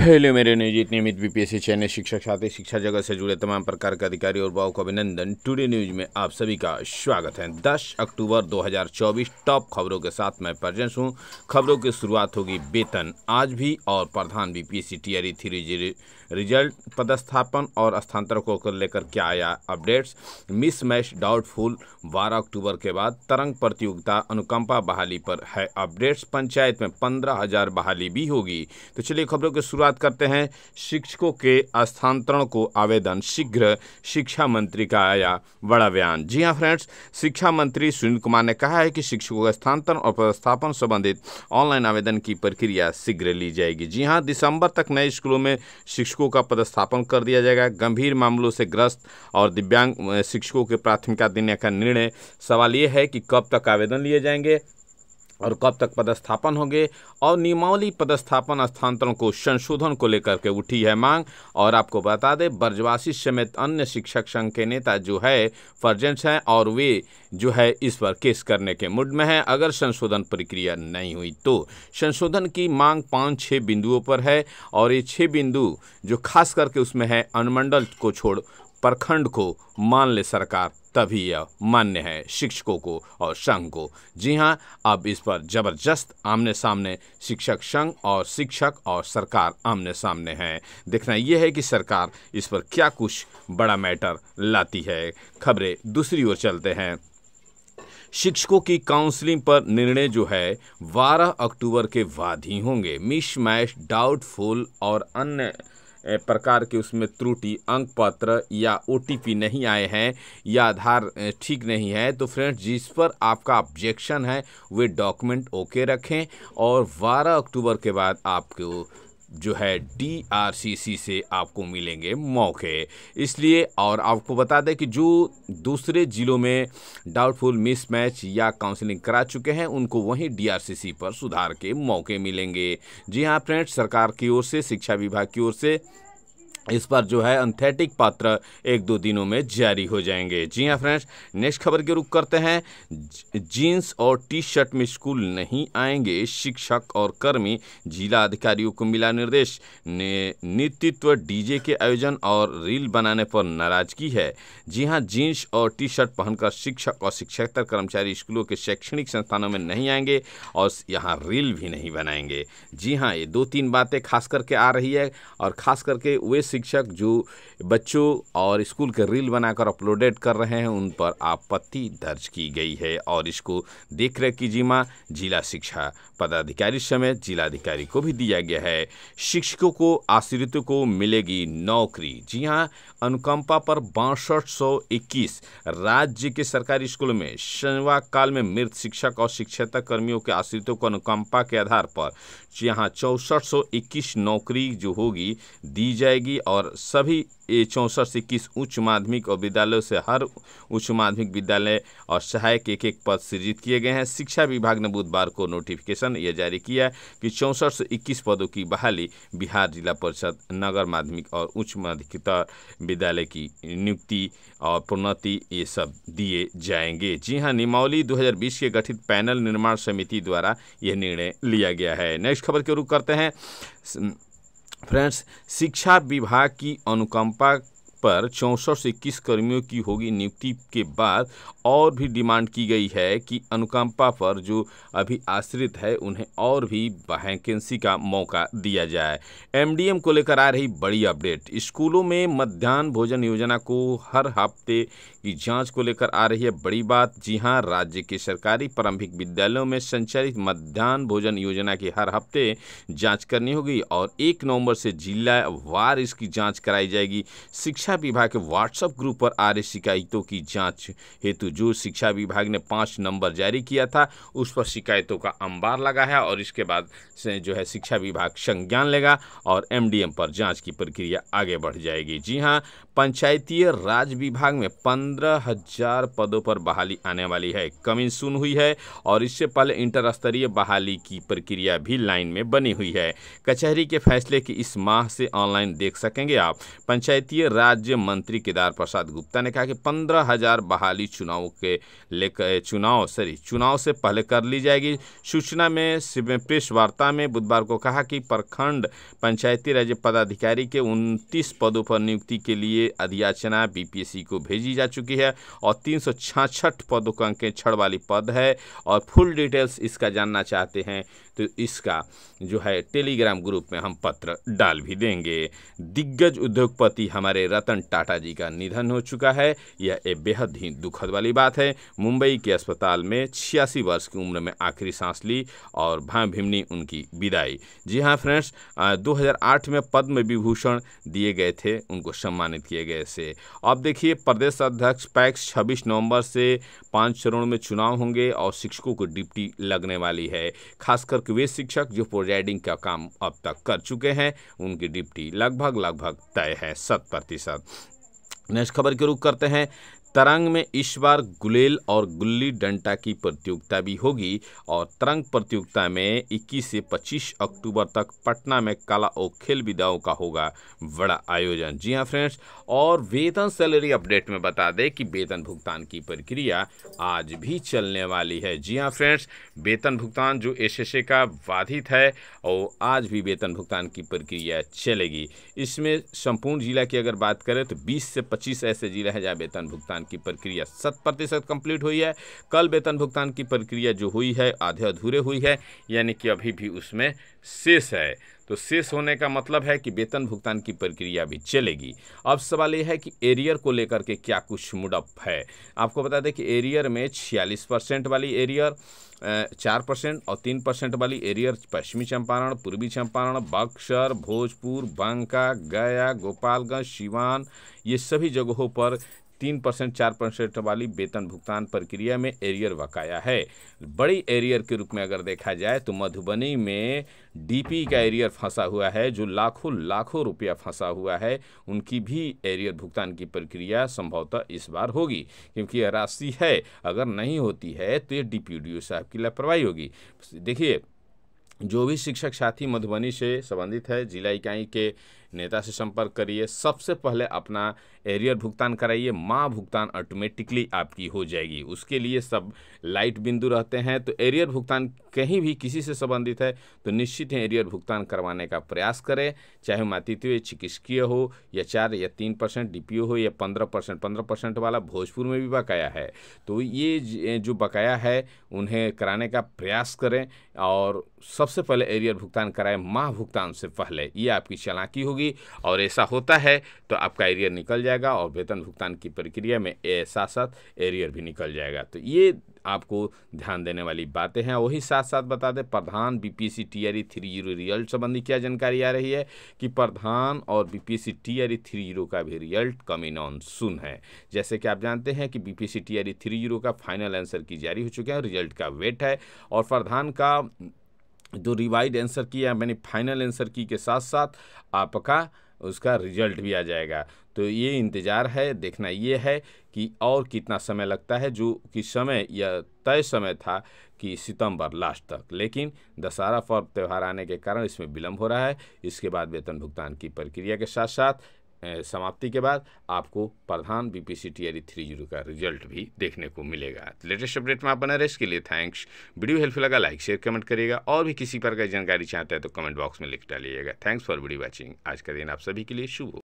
hello मेरे news नियमित BPSC channel शिक्षक साथी शिक्षा जगत से जुड़े तमाम प्रकार के अधिकारी और भाव को अभिनंदन टुडे न्यूज में आप सभी का स्वागत है 10 अक्टूबर 2024 टॉप खबरों के साथ मैं प्रजेंस हूं खबरों की शुरुआत होगी वेतन आज भी और प्रधान बीपीएससी टीआर थ्री रिजल्ट पदस्थापन और स्थानांतरण को लेकर क्या आया अपडेट्स मिस मैच डाउटफुल बारह अक्टूबर के बाद तरंग प्रतियोगिता अनुकंपा बहाली पर है अपडेट्स पंचायत में पंद्रह बहाली भी होगी तो चलिए खबरों की शुरुआत बात करते हैं शिक्षकों के स्थानांतरण को आवेदन शीघ्र शिक्षा मंत्री का आया बड़ा बयान जी हाँ फ्रेंड्स शिक्षा मंत्री सुनील कुमार ने कहा है कि शिक्षकों का स्थानांतरण और प्रस्थापन संबंधित ऑनलाइन आवेदन की प्रक्रिया शीघ्र ली जाएगी जी हाँ दिसंबर तक नए स्कूलों में शिक्षकों का पदस्थापन कर दिया जाएगा गंभीर मामलों से ग्रस्त और दिव्यांग शिक्षकों के प्राथमिकता देने का निर्णय सवाल यह है कि कब तक आवेदन लिए जाएंगे और कब तक पदस्थापन होंगे और नियमावली पदस्थापन स्थानांतरण को संशोधन को लेकर के उठी है मांग और आपको बता दें ब्रजवासी समेत अन्य शिक्षक संघ के नेता जो है फर्जेंट्स हैं और वे जो है इस पर केस करने के मूड में हैं अगर संशोधन प्रक्रिया नहीं हुई तो संशोधन की मांग पाँच छः बिंदुओं पर है और ये छः बिंदु जो खास करके उसमें है अनुमंडल को छोड़ प्रखंड को मान ले सरकार तभी यह मान्य है शिक्षकों को और संघ को जी हाँ अब इस पर जबरदस्त आमने सामने शिक्षक संघ और शिक्षक और सरकार आमने सामने हैं देखना यह है कि सरकार इस पर क्या कुछ बड़ा मैटर लाती है खबरें दूसरी ओर चलते हैं शिक्षकों की काउंसलिंग पर निर्णय जो है 12 अक्टूबर के बाद ही होंगे मिश मैश डाउटफुल और अन्य प्रकार के उसमें त्रुटि अंक पत्र या ओ नहीं आए हैं या आधार ठीक नहीं है तो फ्रेंड्स जिस पर आपका ऑब्जेक्शन है वे डॉक्यूमेंट ओके रखें और 12 अक्टूबर के बाद आपको जो है डीआरसीसी से आपको मिलेंगे मौके इसलिए और आपको बता दें कि जो दूसरे ज़िलों में डाउटफुल मिसमैच या काउंसलिंग करा चुके हैं उनको वहीं डीआरसीसी पर सुधार के मौके मिलेंगे जी हाँ फ्रेंड्स सरकार की ओर से शिक्षा विभाग की ओर से इस पर जो है अंथेटिक पात्र एक दो दिनों में जारी हो जाएंगे जी हाँ फ्रेंड्स नेक्स्ट खबर के रुख करते हैं जीन्स और टी शर्ट में स्कूल नहीं आएंगे शिक्षक और कर्मी जिला अधिकारियों को मिला निर्देश ने नेतृत्व डीजे के आयोजन और रील बनाने पर नाराजगी है जी हाँ जीन्स और टी शर्ट पहनकर शिक्षक और शिक्षकतर कर्मचारी स्कूलों के शैक्षणिक संस्थानों में नहीं आएंगे और यहाँ रील भी नहीं बनाएंगे जी हाँ ये दो तीन बातें खास करके आ रही है और खास करके वे शिक्षक जो बच्चों और स्कूल के रील बनाकर अपलोडेड कर रहे हैं उन पर आपत्ति दर्ज की गई है और इसको देख रेख की जिम्मा जिला शिक्षा पदाधिकारी समेत जिलाधिकारी को भी दिया गया है शिक्षकों को आश्रित को मिलेगी नौकरी जी हाँ अनुकंपा पर बासठ सौ इक्कीस राज्य के सरकारी स्कूलों में शनिवार काल में मृत शिक्षक और शिक्षेतर कर्मियों के आश्रितों को अनुकंपा के आधार पर यहाँ चौसठ नौकरी जो होगी दी जाएगी और सभी चौंसठ से इक्कीस उच्च माध्यमिक और विद्यालयों से हर उच्च माध्यमिक विद्यालय और सहायक एक एक पद सृजित किए गए हैं शिक्षा विभाग ने बुधवार को नोटिफिकेशन यह जारी किया कि चौंसठ से इक्कीस पदों की बहाली बिहार जिला परिषद नगर माध्यमिक और उच्च माध्यमिक विद्यालय की नियुक्ति और प्रोन्नति ये सब दिए जाएंगे जी हाँ निमौली दो के गठित पैनल निर्माण समिति द्वारा यह निर्णय लिया गया है नेक्स्ट खबर के रूप करते हैं फ्रेंड्स शिक्षा विभाग की अनुकंपा पर चौंसठ से इक्कीस कर्मियों की होगी नियुक्ति के बाद और भी डिमांड की गई है कि अनुकंपा पर जो अभी आश्रित है उन्हें और भी वैकेंसी का मौका दिया जाए एमडीएम को लेकर आ रही बड़ी अपडेट स्कूलों में मध्यान्ह भोजन योजना को हर हफ्ते की जांच को लेकर आ रही है बड़ी बात जी हां राज्य के सरकारी प्रारंभिक विद्यालयों में संचालित मध्यान्ह भोजन योजना की हर हफ्ते जांच करनी होगी और एक नवंबर से जिला वार इसकी जांच कराई जाएगी शिक्षा शिक्षा विभाग के व्हाट्सएप ग्रुप पर आ रही शिकायतों की जांच हेतु जो शिक्षा विभाग ने पाँच नंबर जारी किया था उस पर शिकायतों का अंबार लगा है और इसके बाद से जो है शिक्षा विभाग संज्ञान लेगा और एमडीएम पर जांच की प्रक्रिया आगे बढ़ जाएगी जी हाँ पंचायतीय राज विभाग में पंद्रह हजार पदों पर बहाली आने वाली है कमी सुन हुई है और इससे पहले इंटर स्तरीय बहाली की प्रक्रिया भी लाइन में बनी हुई है कचहरी के फैसले की इस माह से ऑनलाइन देख सकेंगे आप पंचायतीय राज राज्य मंत्री केदार प्रसाद गुप्ता ने कहा कि पंद्रह हजार बहाली चुनाव के लेकर चुनाव सॉरी चुनाव से पहले कर ली जाएगी सूचना में प्रेस वार्ता में बुधवार को कहा कि प्रखंड पंचायती राज्य पदाधिकारी के उनतीस पदों पर नियुक्ति के लिए अधियाचना बीपीएससी को भेजी जा चुकी है और तीन पदों का अंकेक्षण वाली पद है और फुल डिटेल्स इसका जानना चाहते हैं तो इसका जो है टेलीग्राम ग्रुप में हम पत्र डाल भी देंगे दिग्गज उद्योगपति हमारे रतन टाटा जी का निधन हो चुका है यह एक बेहद ही दुखद वाली बात है मुंबई के अस्पताल में छियासी वर्ष की उम्र में आखिरी सांस ली और भाई भिमनी उनकी विदाई जी हाँ फ्रेंड्स 2008 में पद्म विभूषण दिए गए थे उनको सम्मानित किए गए से अब देखिए प्रदेश अध्यक्ष पैक्स छब्बीस नवंबर से पाँच चरणों में चुनाव होंगे और शिक्षकों को डिप्टी लगने वाली है खास करके वे शिक्षक जो प्रोजाइडिंग का काम अब तक कर चुके हैं उनकी डिप्टी लगभग लगभग तय है शत प्रतिशत नेक्स्ट खबर की रुख करते हैं तरंग में इस बार गुलेल और गुल्ली डंडा की प्रतियोगिता भी होगी और तरंग प्रतियोगिता में 21 से 25 अक्टूबर तक पटना में कला और खेल विधाओं का होगा बड़ा आयोजन जी हां फ्रेंड्स और वेतन सैलरी अपडेट में बता दें कि वेतन भुगतान की प्रक्रिया आज भी चलने वाली है जी हां फ्रेंड्स वेतन भुगतान जो एस का बाधित है और आज भी वेतन भुगतान की प्रक्रिया चलेगी इसमें संपूर्ण जिला की अगर बात करें तो बीस से पच्चीस ऐसे जिला है जहाँ वेतन भुगतान भुगतान की प्रक्रिया शत प्रतिशत कम्प्लीट हुई है कल वेतन भुगतान की प्रक्रिया जो हुई है आधे अधूरे हुई है यानी कि अभी भी उसमें शेष है तो शेष होने का मतलब है कि वेतन भुगतान की प्रक्रिया भी चलेगी अब सवाल यह है कि एरियर को लेकर के क्या कुछ मुडअप है आपको बता दें कि एरियर में छियालीस परसेंट वाली एरियर चार परसेंट और तीन परसेंट वाली एरियर पश्चिमी चंपारण पूर्वी चंपारण बक्सर भोजपुर बांका गया गोपालगंज सिवान ये सभी जगहों पर तीन परसेंट चार परसेंट वाली वेतन भुगतान प्रक्रिया में एरियर बकाया है बड़ी एरियर के रूप में अगर देखा जाए तो मधुबनी में डीपी का एरियर फंसा हुआ है जो लाखों लाखों रुपया फंसा हुआ है उनकी भी एरियर भुगतान की प्रक्रिया संभवतः इस बार होगी क्योंकि यह राशि है अगर नहीं होती है तो ये डी साहब की लापरवाही होगी देखिए जो भी शिक्षक साथी मधुबनी से संबंधित है जिला इकाई के नेता से संपर्क करिए सबसे पहले अपना एरियर भुगतान कराइए माँ भुगतान ऑटोमेटिकली आपकी हो जाएगी उसके लिए सब लाइट बिंदु रहते हैं तो एरियर भुगतान कहीं भी किसी से संबंधित है तो निश्चित ही एरियर भुगतान करवाने का प्रयास करें चाहे मातृत्व चिकित्सकीय हो या चार या तीन परसेंट डी हो या पंद्रह परसेंट पंद्रह परसेंट वाला भोजपुर में भी बकाया है तो ये जो बकाया है उन्हें कराने का प्रयास करें और सबसे पहले एरियर भुगतान कराएं माह भुगतान से पहले ये आपकी चलाकी होगी होगी और ऐसा होता है तो आपका एरियर निकल जाएगा और वेतन भुगतान की प्रक्रिया में साथ साथ एरियर भी निकल जाएगा तो ये आपको ध्यान देने वाली बातें हैं वही साथ साथ बता दें प्रधान R E three zero result संबंधी क्या जानकारी आ रही है कि प्रधान और बीपीसी ई थ्री जीरो का भी रिजल्ट कमिंग ऑन सुन है जैसे कि आप जानते हैं कि बीपीसी ई थ्री जीरो का फाइनल आंसर की जारी हो चुके हैं रिजल्ट का वेट है और प्रधान का जो रिवाइड आंसर किया मैंने फाइनल आंसर की के साथ साथ आपका उसका रिजल्ट भी आ जाएगा तो ये इंतज़ार है देखना ये है कि और कितना समय लगता है जो कि समय यह तय समय था कि सितंबर लास्ट तक लेकिन दशहरा पर्व त्यौहार आने के कारण इसमें विलम्ब हो रहा है इसके बाद वेतन भुगतान की प्रक्रिया के साथ साथ समाप्ति के बाद आपको प्रधान B P C T R three zero का रिजल्ट भी देखने को मिलेगा लेटेस्ट तो अपडेट में आप बना रहे इसके लिए थैंक्स वीडियो हेल्पफुल लगा लाइक शेयर कमेंट करिएगा और भी किसी प्रकार की जानकारी चाहता है तो कमेंट बॉक्स में लिख डालिएगा थैंक्स फॉर वीडियो वॉचिंग आज का दिन आप सभी के लिए शुभ हो